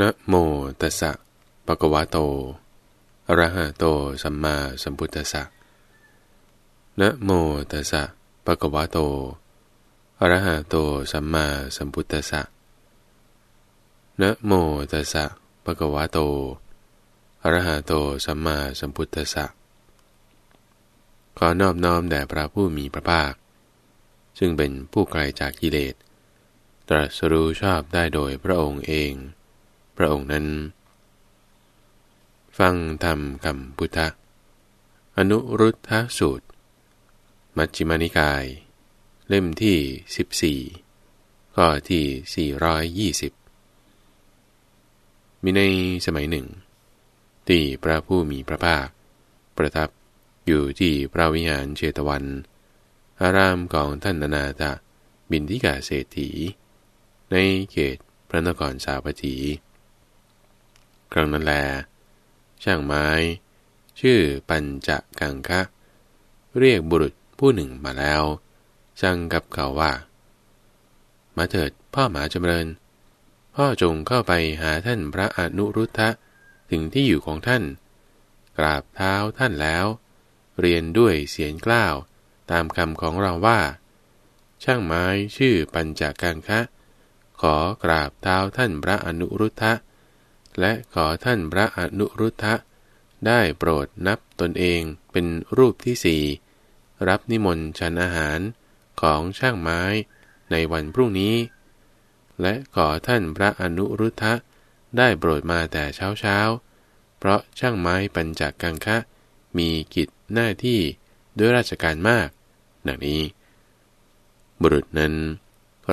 นะโมตัสสะปะกวาโต อรหะโต สัมมาสัมพุทธัสสะนะโมตัสสะปะกวาโตอรหะโต สัมมาสัมพุทธัสสะนะโมตัสสะปะกวาโตอรหะโต สัมมาสัมพุทธัสสะขอนอบน้อมแด่พระผู้มีพระภาค ซึ่งเป็นผู้ไกลจากกิเลส ตรัสรู้ชอบได้โดยพระองค์เองพระองค์นั้น ฟังธรรมคำพุทธะ อนุรุทธะสูตร มัชฌิมานิกาย เล่มที่ 14ข้อที่ 420 มีในสมัยหนึ่ง ที่พระผู้มีพระภาค ประทับอยู่ที่พระวิหารเชตวัน อารามของท่านนาตะบินทิกาเศรษฐี ในเขตพระนครสาวัตถีครั้งนั้นแล ช่างไม้ ชื่อปัญจกังคะ เรียกบุรุษผู้หนึ่งมาแล้วสั่งกับเขาว่ามาเถิดพ่อหมาจำเริญ พ่อจงเข้าไปหาท่านพระอนุรุทธะถึงที่อยู่ของท่าน กราบเท้าท่านแล้ว เรียนด้วยเสียงกล้าว ตามคำของเราว่า ช่างไม้ชื่อปัญจกังคะ ขอกราบเท้าท่านพระอนุรุทธะและขอท่านพระอนุรุทธะได้โปรดนับตนเองเป็นรูปที่สี่รับนิมนต์ฉันอาหารของช่างไม้ในวันพรุ่งนี้ และขอท่านพระอนุรุทธะได้โปรดมาแต่เช้าเช้าเพราะช่างไม้ปัญจกังคะมีกิจหน้าที่ด้วยราชการมากดังนี้ บุรุษนั้น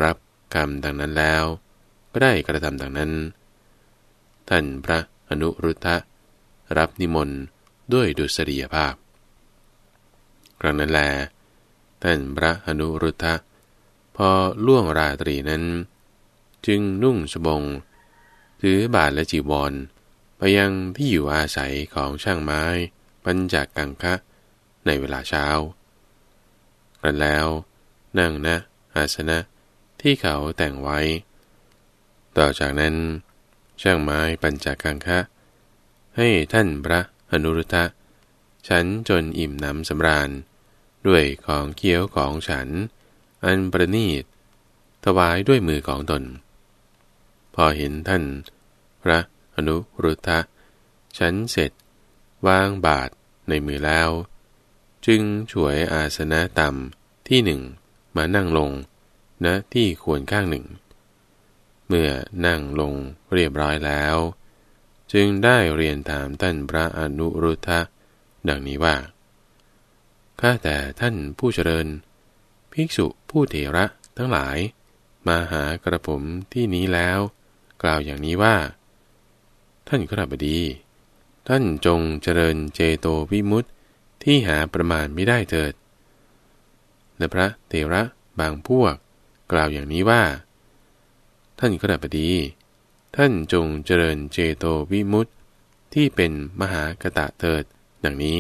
รับกรรมดังนั้นแล้วก็ได้กระทำดังนั้นท่านพระอนุรุทธะรับนิมนต์ ด้วยดุสเดียภาพครั้งนั้นแลท่านพระอนุรุทธะพอล่วงราตรีนั้น จึงนุ่งสบงถือบาทและจีวรไปยังที่อยู่อาศัยของช่างไม้ปัญจากกังคะในเวลาเช้าครันแล้วนั่งนะอาสนะที่เขาแต่งไว้ ต่อจากนั้นช่างไม้ปัญจกังคะให้ท่านพระอนุรุทะฉันจนอิ่มหนำสำราญ ด้วยของเคี้ยวของฉันอันประนีต ถวายด้วยมือของตน พอเห็นท่านพระอนุรุทะฉันเสร็จวางบาทในมือแล้ว จึงช่วยอาสนะต่ำที่หนึ่งมานั่งลงณนะที่ควรข้างหนึ่งเมื่อนั่งลงเรียบร้อยแล้ว จึงได้เรียนถามท่านพระอนุรุทธะดังนี้ว่าข้าแต่ท่านผู้เจริญ ภิกษุผู้เถระทั้งหลาย มาหากระผมที่นี้แล้ว กล่าวอย่างนี้ว่า ท่านขรบดี ท่านจงเจริญเจโตวิมุตติที่หาประมาณไม่ได้เถิดและพระเถระบางพวก กล่าวอย่างนี้ว่าท่านขณบดี ท่านจงเจริญเจโตวิมุตติที่เป็นมหากตะเถิด ดังนี้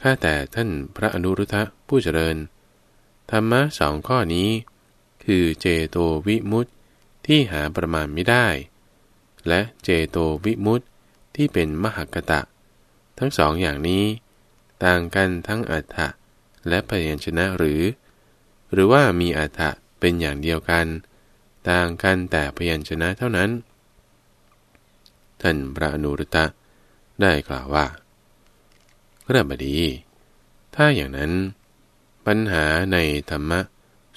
ข้าแต่ท่านพระอนุรุทธะผู้เจริญ ธรรมะสองข้อนี้ คือเจโตวิมุตติ ที่หาประมาณไม่ได้ และเจโตวิมุตติที่เป็นมหากตะ ทั้งสองอย่างนี้ ต่างกันทั้งอัฏฐะและพยัญชนะหรือ หรือว่ามีอัฏฐะเป็นอย่างเดียวกันต่างกันแต่พยัญชนะเท่านั้น ท่านพระอนุรุตะได้กล่าวว่าพระบดี ถ้าอย่างนั้น ปัญหาในธรรมะ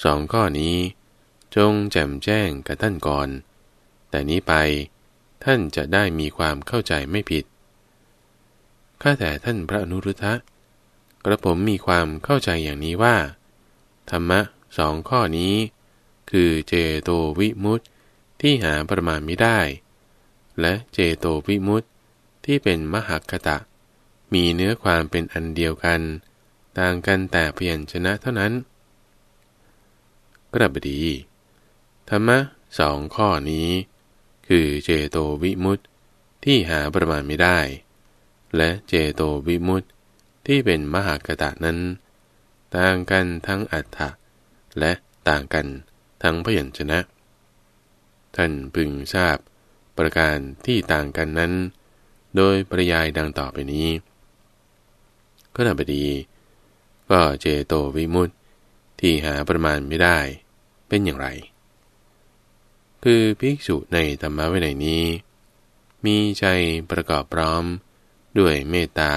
สองข้อนี้ จงแจ่มแจ้งกับท่านก่อน แต่นี้ไปท่านจะได้มีความเข้าใจไม่ผิดข้าแต่ท่านพระอนุรุทธะกระผมมีความเข้าใจอย่างนี้ว่า ธรรมะสองข้อนี้คือเจโตวิมุตติที่หาประมาณไม่ได้ และเจโตวิมุตติที่เป็นมหคตะ มีเนื้อความเป็นอันเดียวกัน ต่างกันแต่เพียนชนะเท่านั้น กระบดี ธรรมะสองข้อนี้ คือเจโตวิมุตติที่หาประมาณไม่ได้ และเจโตวิมุตติที่เป็นมหากตะนั้น ต่างกันทั้งอัฏฐะและต่างกันทั้งพยัญชนะ ท่านพึงทราบประการที่ต่างกันนั้น โดยประยายดังต่อไปนี้ก็นับดี ก็เจโตวิมุตติที่หาประมาณไม่ได้เป็นอย่างไร คือภิกษุในธรรมะวินัยนี้ มีใจประกอบพร้อมด้วยเมตตา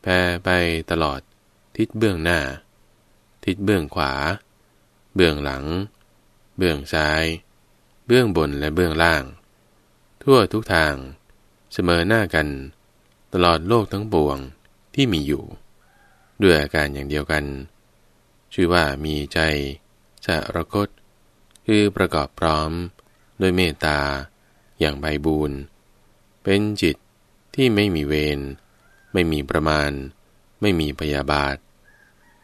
แผ่ไปตลอดทิศเบื้องหน้า ทิศเบื้องขวา เบื้องหลังเบื้องซ้าย เบื้องบนและเบื้องล่าง ทั่วทุกทาง เสมอหน้ากัน ตลอดโลกทั้งปวงที่มีอยู่ ด้วยอาการอย่างเดียวกัน ชื่อว่ามีใจสารคต คือประกอบพร้อม ด้วยเมตตาอย่างใบบูนเป็นจิตที่ไม่มีเวร ไม่มีประมาณ ไม่มีพยาบาท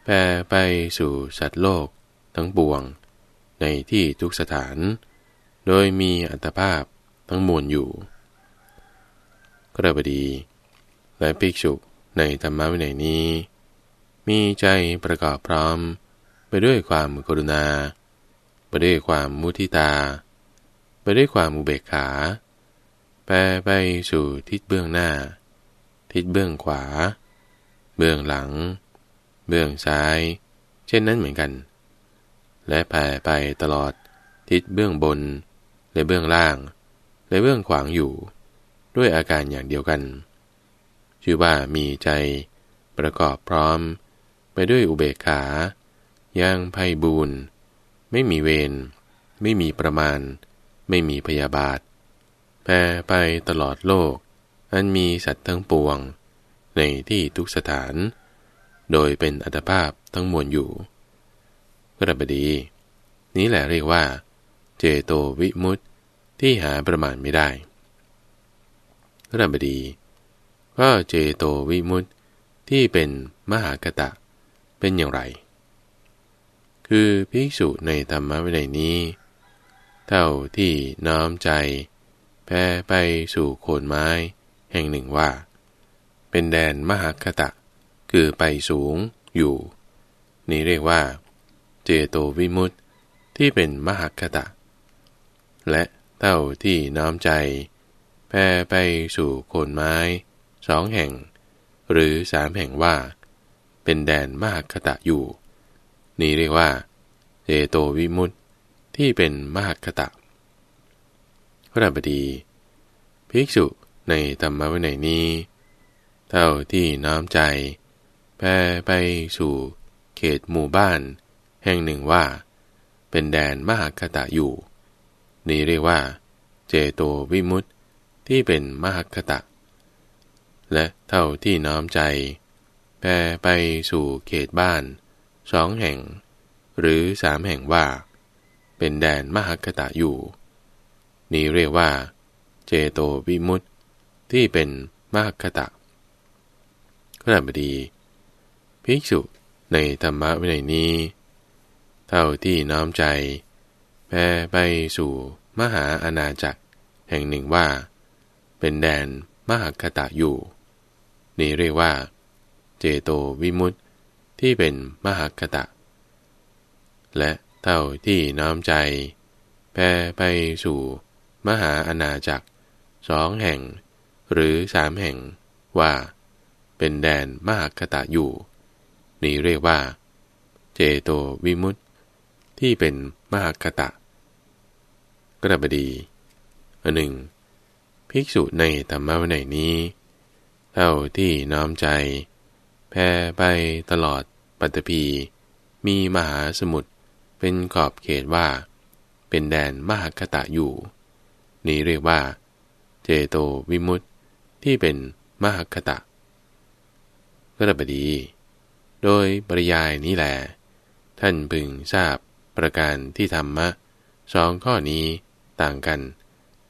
แปรไปสู่สัตว์โลกทั้งปวงในที่ทุกสถาน โดยมีอัตภาพทั้งมวลอยู่กระบดี และภิกษุในธรรมวินัยนี้ มีใจประกอบพร้อม ไปด้วยความกรุณา ไปด้วยความมุทิตา ไปด้วยความอุเบกขาแปไปสู่ทิศเบื้องหน้า ทิศเบื้องขวา เบื้องหลัง เบื้องซ้าย เช่นนั้นเหมือนกันและแผ่ไปตลอดทิศเบื้องบน และเบื้องล่าง และเบื้องขวางอยู่ ด้วยอาการอย่างเดียวกัน ชื่อว่ามีใจประกอบพร้อมไปด้วยอุเบกขาย่างไพ่บูนไม่มีเวรไม่มีประมาณ ไม่มีพยาบาทแผ่ไปตลอดโลก อันมีสัตว์ทั้งปวง ในที่ทุกสถาน โดยเป็นอัตภาพทั้งมวลอยู่กระบดี นี้แหละเรียกว่าเจโตวิมุตติ ที่หาประมาณไม่ได้กระบดีก็เจโตวิมุตติ ที่เป็นมหากตะ เป็นอย่างไร คือภิกษุในธรรมวินัยนี้ เท่าที่น้อมใจ แพรไปสู่โคนไม้ แห่งหนึ่งว่า เป็นแดนมหากตะ คือไปสูงอยู่ นี่เรียกว่าเจโตวิมุตติที่เป็นมหคตะ และเท่าที่น้อมใจ แพ่ไปสู่โคนไม้ สองแห่ง หรือสามแห่งว่า เป็นแดนมหคตะอยู่ นี่เรียกว่าเจโตวิมุตติ ที่เป็นมหคตะพระบดี ภิกษุในธรรมวินัยนี้ เท่าที่น้อมใจ แพ่ไปสู่เขตหมู่บ้านแห่งหนึ่งว่า เป็นแดนมหากตะอยู่ นี้เรียกว่าเจโตวิมุตติ ที่เป็นมหากตะและเท่าที่น้อมใจ แปรไปสู่เขตบ้านสองแห่ง หรือสามแห่งว่า เป็นแดนมหากตะอยู่ นี้เรียกว่าเจโตวิมุตติที่เป็นมหากตะขณะบดี ภิกษุในธรรมะวินัยนี้เท่าที่น้อมใจแผ่ไปสู่มหาอาณาจักรแห่งหนึ่งว่า เป็นแดนมหากตะอยู่ นี่เรียกว่าเจโตวิมุตติที่เป็นมหากตะ และเท่าที่น้อมใจแผ่ไปสู่ มหาอาณาจักรสองแห่ง หรือสามแห่ง ว่า เป็นแดนมหากตะอยู่ นี่เรียกว่าเจโตวิมุตติที่เป็น มหาคตะ กระบดีอันหนึ่งภิกษุในธรรมะวันไหนี้ เท่าที่น้อมใจแผ่ไปตลอดปัตตภีมีมหาสมุทรเป็นขอบเขตว่า เป็นแดน มหาคตะอยู่ นี้เรียกว่าเจโตวิมุตติ ที่เป็น มหาคตะกระบดี โดยปริยายนี้แหละท่านพึงทราบประการที่ธรรมะสองข้อนี้ต่างกัน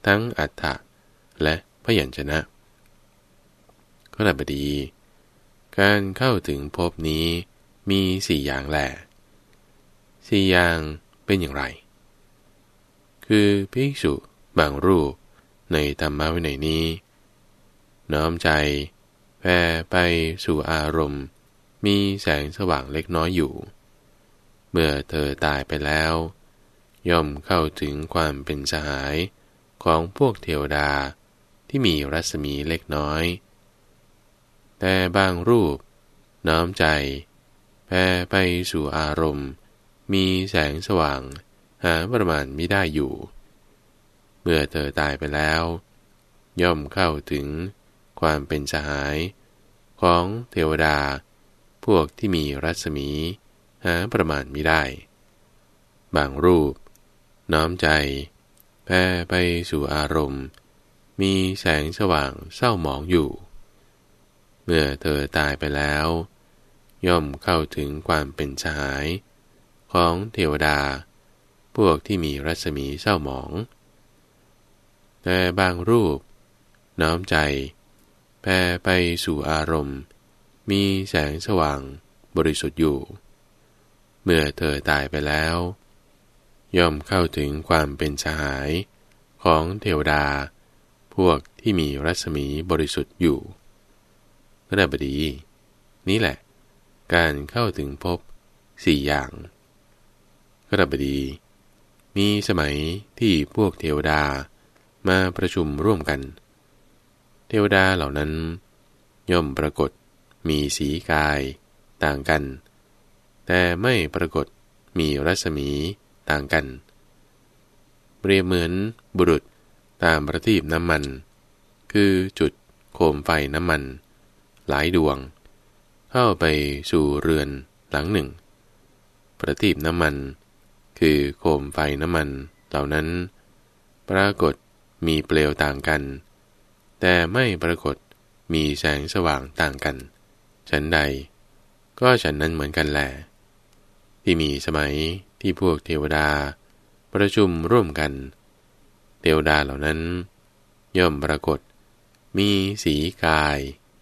ทั้งอัฏฐะและพยัญชนะขณะบดี การเข้าถึงภพนี้มีสี่อย่างแหละสี่อย่างเป็นอย่างไร คือภิกษุบางรูปในธรรมะวินัยนี้ น้อมใจแผ่ไปสู่อารมณ์ มีแสงสว่างเล็กน้อยอยู่เมื่อเธอตายไปแล้ว ย่อมเข้าถึงความเป็นสหายของพวกเทวดาที่มีรัศมีเล็กน้อย แต่บางรูปน้อมใจแพ่ไปสู่อารมณ์ มีแสงสว่างหาประมาณไม่ได้อยู่ เมื่อเธอตายไปแล้ว ย่อมเข้าถึงความเป็นสหาย ของเทวดา พวกที่มีรัศมีหาประมาณไม่ได้ บางรูป น้อมใจ แพ่ไปสู่อารมณ์ มีแสงสว่างเศร้าหมองอยู่ เมื่อเธอตายไปแล้วย่อมเข้าถึงความเป็นสหาย ของเทวดา พวกที่มีรัศมีเศร้าหมอง แต่บางรูป น้อมใจ แพ่ไปสู่อารมณ์ มีแสงสว่างบริสุทธิ์อยู่เมื่อเธอตายไปแล้ว ย่อมเข้าถึงความเป็นสหายของเทวดาพวกที่มีรัศมีบริสุทธิ์อยู่กระบดีนี่แหละการเข้าถึงพบสี่อย่าง กระบดีมีสมัยที่พวกเทวดามาประชุมร่วมกัน เทวดาเหล่านั้น ย่อมปรากฏมีสีกายต่างกันแต่ไม่ปรากฏมีรัศมีต่างกันเรียบเหมือนบุรุษตามประทีปน้ำมัน คือจุดโคมไฟน้ำมัน หลายดวง เข้าไปสู่เรือนหลังหนึ่ง ประทีปน้ำมันคือโคมไฟน้ำมันเหล่านั้น ปรากฏมีเปลวต่างกัน แต่ไม่ปรากฏมีแสงสว่างต่างกัน ฉันใด ก็ฉันนั้นเหมือนกันแหละที่มีสมัยที่พวกเทวดา ประชุมร่วมกัน เทวดาเหล่านั้น ย่อมปรากฏมีสีกาย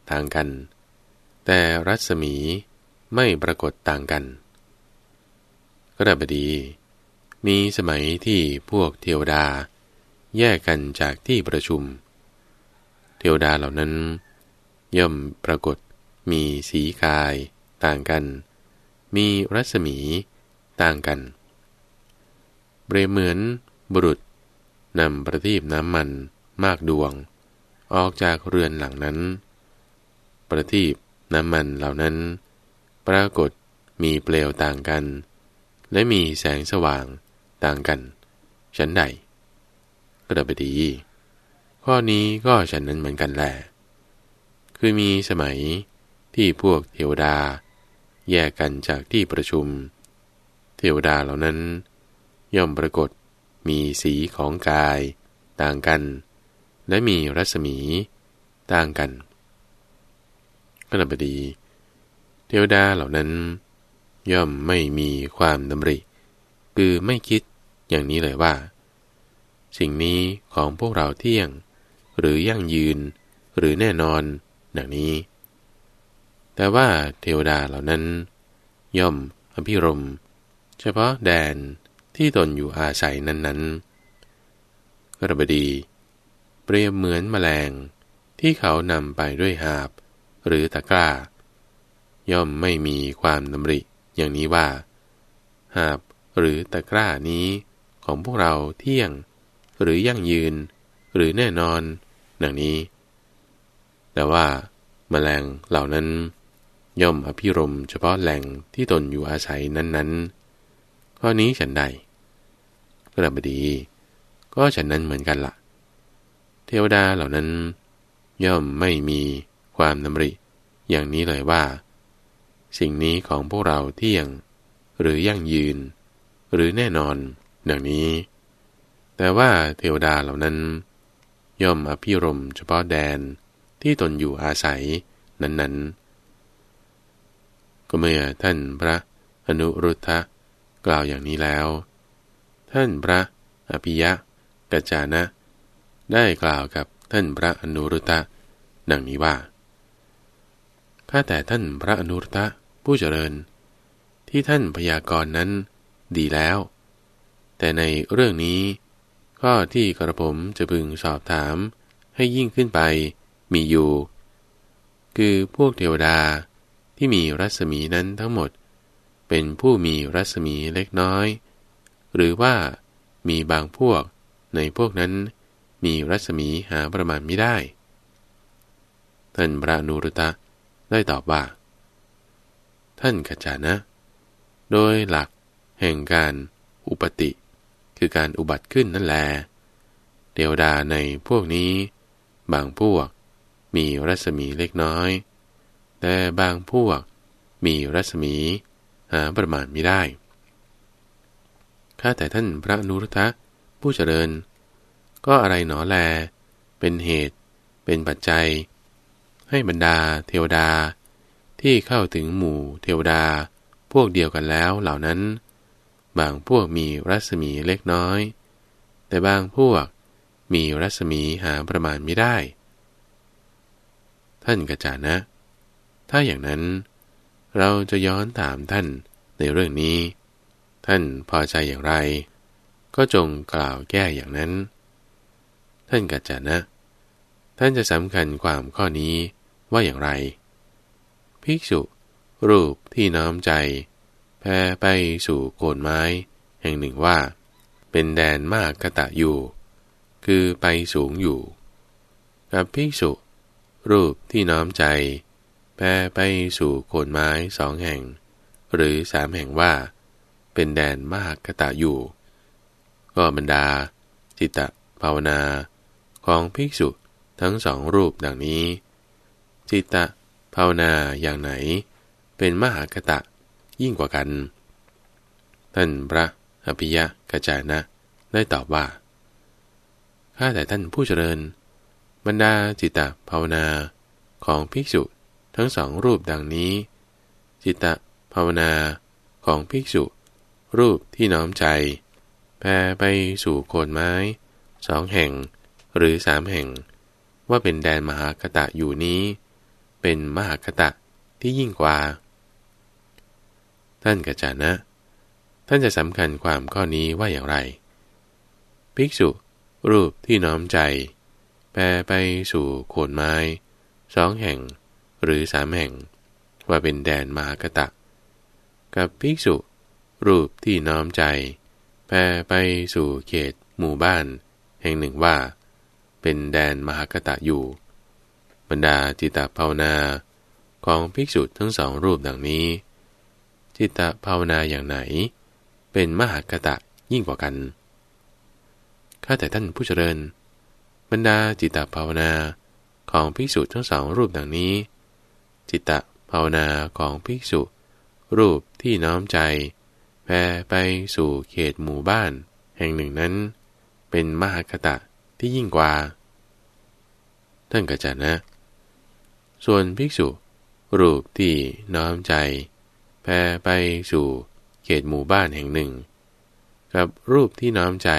ต่างกัน แต่รัศมีไม่ปรากฏต่างกันกระบดี มีสมัยที่พวกเทวดา แยกกันจากที่ประชุม เทวดาเหล่านั้นย่อมปรากฏมีสีกายต่างกันมีรัศมีต่างกัน เปรียบเหมือนบุรุษนำประทีปน้ำมันมากดวง ออกจากเรือนหลังนั้น ประทีปน้ำมันเหล่านั้น ปรากฏมีเปลวต่างกัน และมีแสงสว่างต่างกัน ฉันใดก็ดับดี ข้อนี้ก็ฉันนั้นเหมือนกันแหละคือมีสมัยที่พวกเทวดาแยกกันจากที่ประชุม เทวดาเหล่านั้น ย่อมปรากฏมีสีของกาย ต่างกัน และมีรัศมี ต่างกัน ขณบดี เทวดาเหล่านั้น ย่อมไม่มีความดำริ คือไม่คิดอย่างนี้เลยว่า สิ่งนี้ของพวกเราเที่ยง หรือยั่งยืนหรือแน่นอน ดังนี้แต่ว่าเทวดาเหล่านั้น ย่อมอภิรมเฉพาะแดนที่ตนอยู่อาศัยนั้น ๆ กระบดี เปรียบเหมือนแมลงที่เขานำไปด้วยหาบ หรือตะกร้า ย่อมไม่มีความดำริอย่างนี้ว่า หาบหรือตะกร้านี้ ของพวกเราเที่ยง หรือยั่งยืน หรือแน่นอนดังนี้ แต่ว่า แมลงเหล่านั้นย่อมอภิรมเฉพาะแหล่งที่ตนอยู่อาศัยนั้นๆ ข้อนี้ฉันใดกระบดี ก็ฉันนั้นเหมือนกันละ่ะ เทวดาเหล่านั้น ย่อมไม่มีความนำริ อย่างนี้เลยว่า สิ่งนี้ของพวกเราเที่ยง หรือยั่งยืน หรือแน่นอนดังนี้ แต่ว่าเทวดาเหล่านั้น ย่อมอภิรมเฉพาะแดนที่ตนอยู่อาศัยนั้นๆก็เมื่อท่านพระอนุรุทธะกล่าวอย่างนี้แล้ว ท่านพระอภิยะกัจจานะ ได้กล่าวกับท่านพระอนุรุทธะ ดังนี้ว่าข้าแต่ท่านพระอนุรุทธะผู้เจริญ ที่ท่านพยากรณ์นั้น ดีแล้ว แต่ในเรื่องนี้ ข้อที่กระผมจะพึงสอบถามให้ยิ่งขึ้นไปมีอยู่ คือพวกเทวดาที่มีรัศมีนั้นทั้งหมด เป็นผู้มีรัศมีเล็กน้อย หรือว่ามีบางพวกในพวกนั้นมีรัศมีหาประมาณไม่ได้ ท่านพระนุรตะได้ตอบว่า ท่านขจานะ โดยหลักแห่งการ อุปติ คือการอุบัติขึ้นนั่นแลเดวดาในพวกนี้ บางพวกมีรัศมีเล็กน้อยแต่บางพวกมีรัศมีหาประมาณไม่ได้ข้าแต่ท่านพระนุรทะผู้เจริญ ก็อะไรหนอแล เป็นเหตุ เป็นปัจจัย ให้บรรดาเทวดา ที่เข้าถึงหมู่เทวดาพวกเดียวกันแล้วเหล่านั้น บางพวกมีรัศมีเล็กน้อย แต่บางพวกมีรัศมีหาประมาณไม่ได้ ท่านกระจานะถ้าอย่างนั้น เราจะย้อนถามท่านในเรื่องนี้ ท่านพอใจอย่างไร ก็จงกล่าวแก้อย่างนั้น ท่านกัจจานะ ท่านจะสำคัญความข้อนี้ว่าอย่างไร ภิกษุ รูปที่น้อมใจ แพ่ไปสู่โคนไม้ แห่งหนึ่งว่า เป็นแดนมากกตะอยู่ คือไปสูงอยู่ กับภิกษุ รูปที่น้อมใจพร่ไปสู่โคนไม้สองแห่ง หรือสามแห่งว่า เป็นแดนมหากตะอยู่ ก็บรรดาจิตตภาวนาของภิกษุทั้งสองรูปดังนี้จิตตภาวนาอย่างไหน เป็นมหากตะยิ่งกว่ากัน ท่านพระอภิยะกจานะ ได้ตอบว่าข้าแต่ท่านผู้เจริญบรรดาจิตตภาวนาของภิกษุทั้งสองรูปดังนี้ จิตตภาวนา ของภิกษุ รูปที่น้อมใจแผ่ไปสู่โคนไม้ สองแห่ง หรือสามแห่ง ว่าเป็นแดนมหาคตะอยู่นี้ เป็นมหาคตะที่ยิ่งกว่า ท่านกัจจานะ ท่านจะสำคัญความข้อนี้ว่าอย่างไร ภิกษุ รูปที่น้อมใจแปรไปสู่โคนไม้สองแห่งหรือสามแห่งว่าเป็นแดนมากตะ กับภิกษุ รูปที่น้อมใจแผ่ไปสู่เขตหมู่บ้าน แห่งหนึ่งว่า เป็นแดนมหากตะอยู่ บรรดาจิตตภาวนา ของภิกษุทั้งสองรูปดังนี้ จิตตภาวนาอย่างไหน เป็นมหากตะยิ่งกว่ากันข้าแต่ท่านผู้เจริญ บรรดาจิตตภาวนาของภิกษุทั้งสองรูปดังนี้จิตตะภาวนาของภิกษุรูปที่น้อมใจแผ่ไปสู่เขตหมู่บ้านแห่งหนึ่งนั้นเป็นมหากตะที่ยิ่งกว่าท่านกจานะ ส่วนภิกษุรูปที่น้อมใจแผ่ไปสู่เขตหมู่บ้านแห่งหนึ่ง กับรูปที่น้อมใจ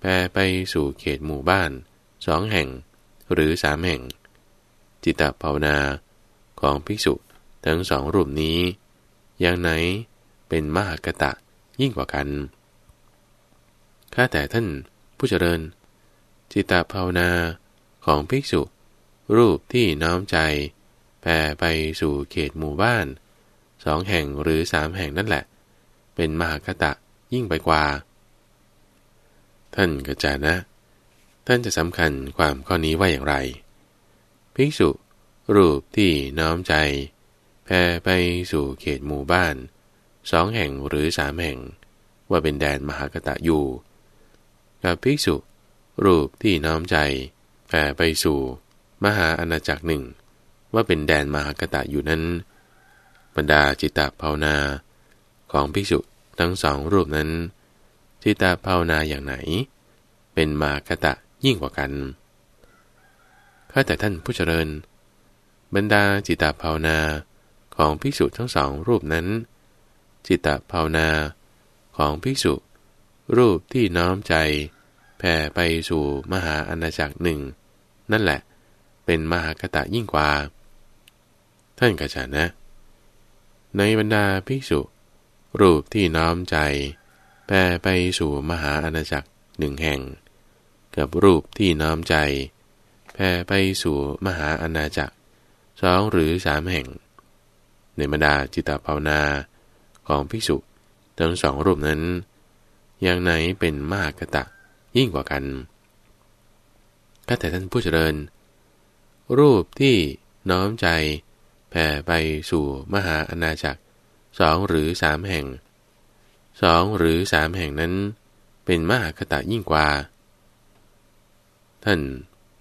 แผ่ไปสู่เขตหมู่บ้านสองแห่ง หรือสามแห่งจิตตภาวนาของภิกษุทั้งสองรูปนี้ อย่างไหนเป็นมหากตะยิ่งกว่ากัน ข้าแต่ท่านผู้เจริญ จิตตภาวนาของภิกษุ รูปที่น้อมใจแผ่ไปสู่เขตหมู่บ้าน สองแห่งหรือสามแห่งนั่นแหละ เป็นมหากตะยิ่งไปกว่า ท่านกระจานะ ท่านจะสำคัญความข้อนี้ว่าอย่างไร ภิกษุรูปที่น้อมใจ แพ่ไปสู่เขตหมู่บ้านสองแห่งหรือสามแห่ง ว่าเป็นแดนมหากตะอยู่ กับภิกษุ รูปที่น้อมใจแพ่ไปสู่มหาอาณาจักรหนึ่ง ว่าเป็นแดนมหากตะอยู่นั้น บรรดาจิตตภาวนาของภิกษุ ทั้งสองรูปนั้นจิตตภาวนาอย่างไหน เป็นมหากตะยิ่งกว่ากันข้าแต่ท่านผู้เจริญบรรดาจิตตภาวนาของภิกษุทั้งสอง รูปนั้น จิตตภาวนาของภิกษุ รูปที่น้อมใจแผ่ไปสู่มหาอาณาจักรหนึ่งนั่นแหละเป็นมหากตะยิ่งกว่า ท่านกษัตรินะ ในบรรดาภิกษุ รูปที่น้อมใจแผ่ไปสู่มหาอาณาจักรหนึ่งแห่ง กับรูปที่น้อมใจแผ่ไปสู่มหาอาณาจักรสองหรือสามแห่งในบรรดาจิตภาวนา ของภิกษุทั้งสองรูปนั้น อย่างไหนเป็นมากกตะยิ่งกว่ากันข้าแต่ท่านผู้เจริญ รูปที่น้อมใจแผ่ไปสู่มหาอาณาจักรสองหรือสามแห่งสองหรือสามแห่งนั้นเป็นมหาคตะยิ่งกว่า ท่าน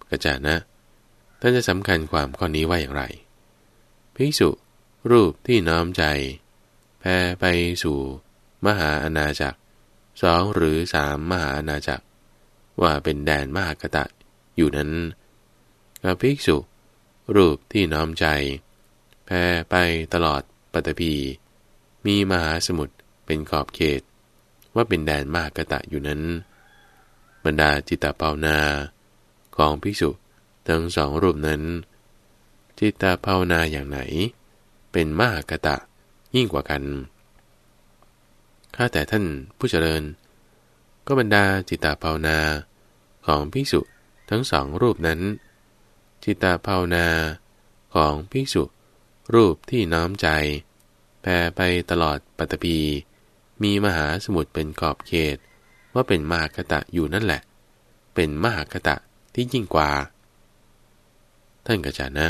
กัจจานะท่านจะสำคัญความข้อนี้ว่าอย่างไร ภิกษุรูปที่น้อมใจ แพ่ไปสู่ มหาอาณาจักรสองหรือสามมหาอาณาจักร ว่าเป็นแดนมหากตะอยู่นั้นกับภิกษุ รูปที่น้อมใจ แพ่ไปตลอดปัตพี มีมหาสมุทรเป็นขอบเขต ว่าเป็นแดนมหากตะอยู่นั้น บรรดาจิตตภาวนาของภิกษุทั้งสองรูปนั้น จิตตาภาวนาอย่างไหน เป็นมหากตะยิ่งกว่ากัน ข้าแต่ท่านผู้เจริญ ก็บรรดาจิตตาภาวนา ของภิกษุทั้งสองรูปนั้น จิตตาภาวนา ของภิกษุ รูปที่น้อมใจแผ่ไปตลอดปัตตภีมีมหาสมุทรเป็นขอบเขตว่าเป็นมหากตะอยู่นั่นแหละ เป็นมหากตะที่ยิ่งกว่าท่านกจานะ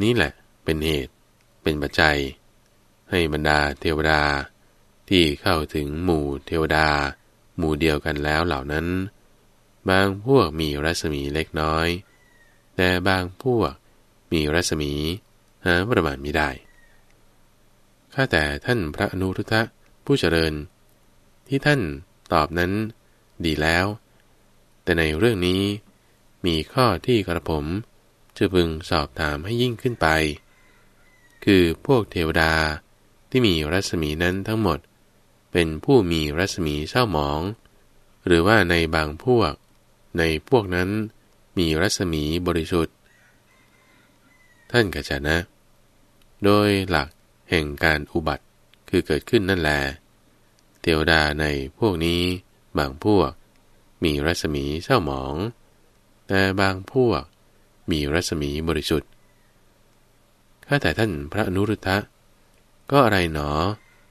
นี้แหละเป็นเหตุเป็นปัจจัย ให้บรรดาเทวดา ที่เข้าถึงหมู่เทวดา หมู่เดียวกันแล้วเหล่านั้น บางพวกมีรัศมีเล็กน้อย แต่บางพวกมีรัศมีหาประมาณไม่ได้ข้าแต่ท่านพระอนุรุทธะ ผู้เจริญ ที่ท่านตอบนั้นดีแล้ว แต่ในเรื่องนี้มีข้อที่กระผมจะพึงสอบถามให้ยิ่งขึ้นไป คือพวกเทวดาที่มีรัศมีนั้นทั้งหมด เป็นผู้มีรัศมีเศร้าหมอง หรือว่าในบางพวก ในพวกนั้นมีรัศมีบริสุทธิ์ ท่านกจนะ โดยหลักแห่งการอุบัติคือเกิดขึ้นนั่นแหละเทวดาในพวกนี้ บางพวก มีรัศมีเศร้าหมอง แต่บางพวกมีรัศมีบริสุทธิ์ข้าแต่ท่านพระอนุรุทธะก็อะไรหนอ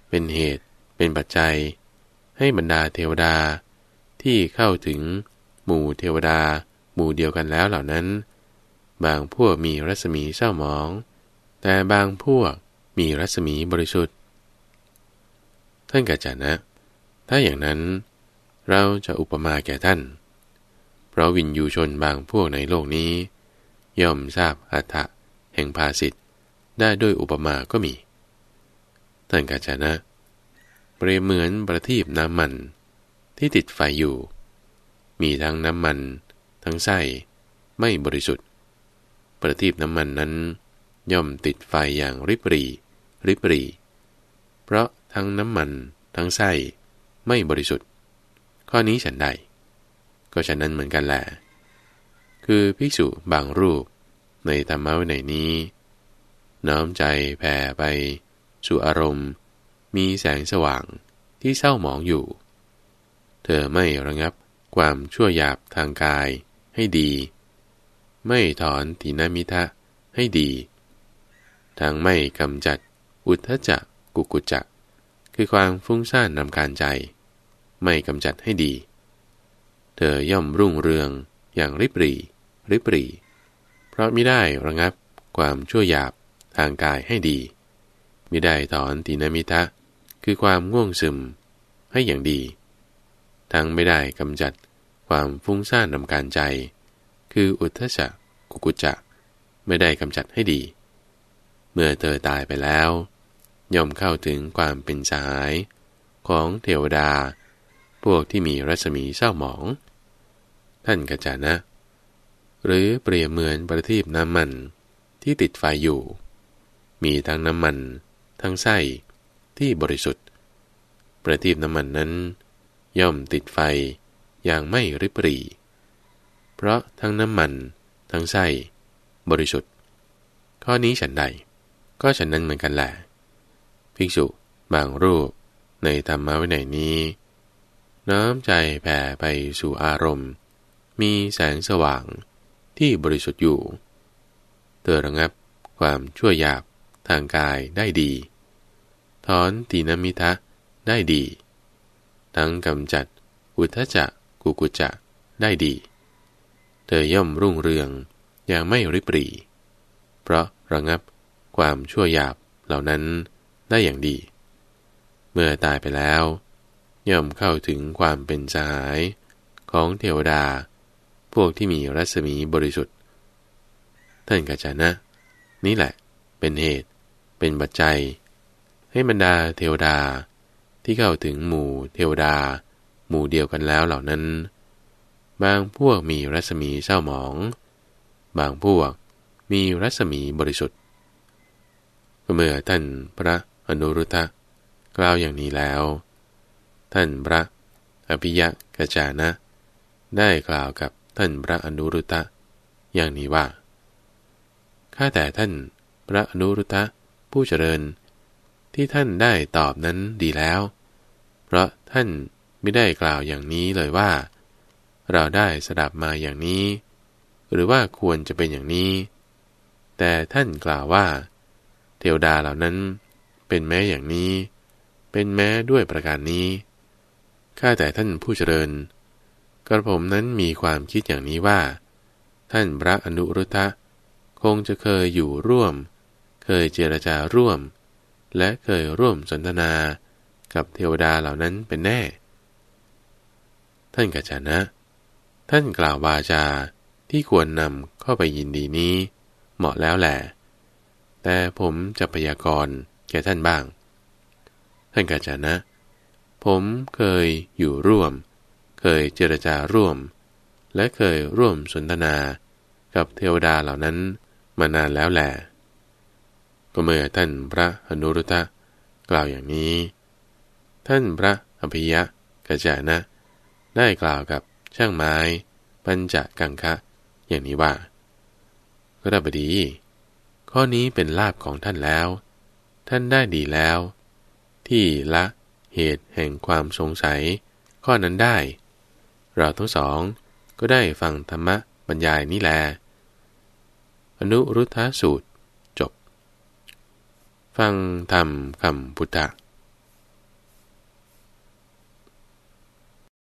เป็นเหตุ เป็นปัจจัย ให้บรรดาเทวดาที่เข้าถึงหมู่เทวดาหมู่เดียวกันแล้วเหล่านั้น บางพวกมีรัศมีเศร้าหมอง แต่บางพวก มีรัศมีบริสุทธิ์ ท่านกาจานะ ถ้าอย่างนั้นเราจะอุปมาแก่ท่าน เพราะวินยูชนบางพวกในโลกนี้ย่อมทราบอัฏฐะแห่งภาสิทธ์ได้ด้วยอุปมา ก็มีท่านกาจานะ เปรียบเหมือนประทีปน้ำมันที่ติดไฟอยู่ มีทั้งน้ำมัน ทั้งไส้ ไม่บริสุทธิ์ ประทีปน้ำมันนั้น ย่อมติดไฟอย่างริบรี ริบรี เพราะทั้งน้ำมัน ทั้งไส้ ไม่บริสุทธิ์ ข้อนี้ฉันใดก็ฉะนั้นเหมือนกันแหละคือภิกษุบางรูปในธรรมะวหนนี้ น้อมใจแผ่ไป สู่อารมณ์ มีแสงสว่างที่เศร้าหมองอยู่ เธอไม่ระงับความชั่วหยาบทางกายให้ดี ไม่ถอนทินามิทะให้ดี ทางไม่กำจัดอุทธจักกุกุจักคือความฟุ้งซ่านนำการใจ ไม่กำจัดให้ดี เธอย่อมรุ่งเรืองอย่างริบรีหรือปรีเพราะไม่ได้ระงับความชั่วหยาบทางกายให้ดีมิได้ถอนตินามิทะคือความง่วงซึมให้อย่างดี ทั้งไม่ได้กำจัดความฟุ้งซ่านนำการใจ คืออุทธะกุกุจจะ ไม่ได้กำจัดให้ดี เมื่อเธอตายไปแล้ว ย่อมเข้าถึงความเป็นสาย ของเทวดา พวกที่มีรัศมีเศร้าหมอง ท่านกัจจานะหรือเปรียบเหมือนประทีปน้ำมันที่ติดไฟอยู่ มีทั้งน้ำมัน ทั้งไส้ ที่บริสุทธิ์ ประทีปน้ำมันนั้น ย่อมติดไฟอย่างไม่ริบรี เพราะทั้งน้ำมัน ทั้งไส้ บริสุทธิ์ ข้อนี้ฉันใด ก็ฉันนั้นเหมือนกันแหละภิกษุบางรูปในธรรมะวินัยนี้ น้อมใจแผ่ไปสู่อารมณ์ มีแสงสว่างที่บริสุทธิ์อยู่ เธอระงับความชั่วหยาบทางกายได้ดี ถอนตีนมิทะได้ดี ทั้งกำจัดอุทจักกุกุจะได้ดี เธอย่อมรุ่งเรืองอย่างไม่ริบรี เพราะระงับความชั่วหยาบเหล่านั้นได้อย่างดี เมื่อตายไปแล้ว ย่อมเข้าถึงความเป็นสหายของเทวดาพวกที่มีรัศมีบริสุทธิ์ ท่านกาจานะ นี่แหละ เป็นเหตุเป็นปัจจัย ให้บรรดาเทวดาที่เข้าถึงหมู่เทวดา หมู่เดียวกันแล้วเหล่านั้น บางพวกมีรัศมีเศร้าหมอง บางพวกมีรัศมีบริสุทธิ์เมื่อท่านพระอนุรุทธะกล่าวอย่างนี้แล้ว ท่านพระ อภิยะกจานะ ได้กล่าวกับท่านพระอนุรุตะ อย่างนี้ว่าข้าแต่ท่านพระอนุรุตะผู้เจริญ ที่ท่านได้ตอบนั้นดีแล้ว เพราะท่านไม่ได้กล่าวอย่างนี้เลยว่า เราได้สดับมาอย่างนี้ หรือว่าควรจะเป็นอย่างนี้ แต่ท่านกล่าวว่าเทวดาเหล่านั้นเป็นแม้อย่างนี้ เป็นแม้ด้วยประการนี้ข้าแต่ท่านผู้เจริญกระผมนั้นมีความคิดอย่างนี้ว่า ท่านพระอนุรุทธะคงจะเคยอยู่ร่วม เคยเจรจาร่วม และเคยร่วมสนทนากับเทวดาเหล่านั้นเป็นแน่ ท่านกัจจานะ ท่านกล่าววาจาที่ควรนำเข้าไปยินดีนี้ เหมาะแล้วแหละแต่ผมจะพยากรณ์แก่ท่านบ้าง ท่านกัจจานะ ผมเคยอยู่ร่วมเคยเจรจาร่วม และเคยร่วม สนทนากับเทวดาเหล่านั้นมานานแล้วแหละก็เมื่อท่านพระอนุรุตะกล่าวอย่างนี้ ท่านพระอภิยะกัจจานะ ได้กล่าวกับช่างไม้ ปัญจกังคะอย่างนี้ว่า ก็ได้บดี ข้อนี้เป็นลาบของท่านแล้ว ท่านได้ดีแล้ว ที่ละเหตุแห่งความสงสัยข้อนั้นได้เราทั้งสอง ก็ได้ฟังธรรมะบรรยายนี้แล อนุรุทธสูตร จบ ฟังธรรมคำพุทธธ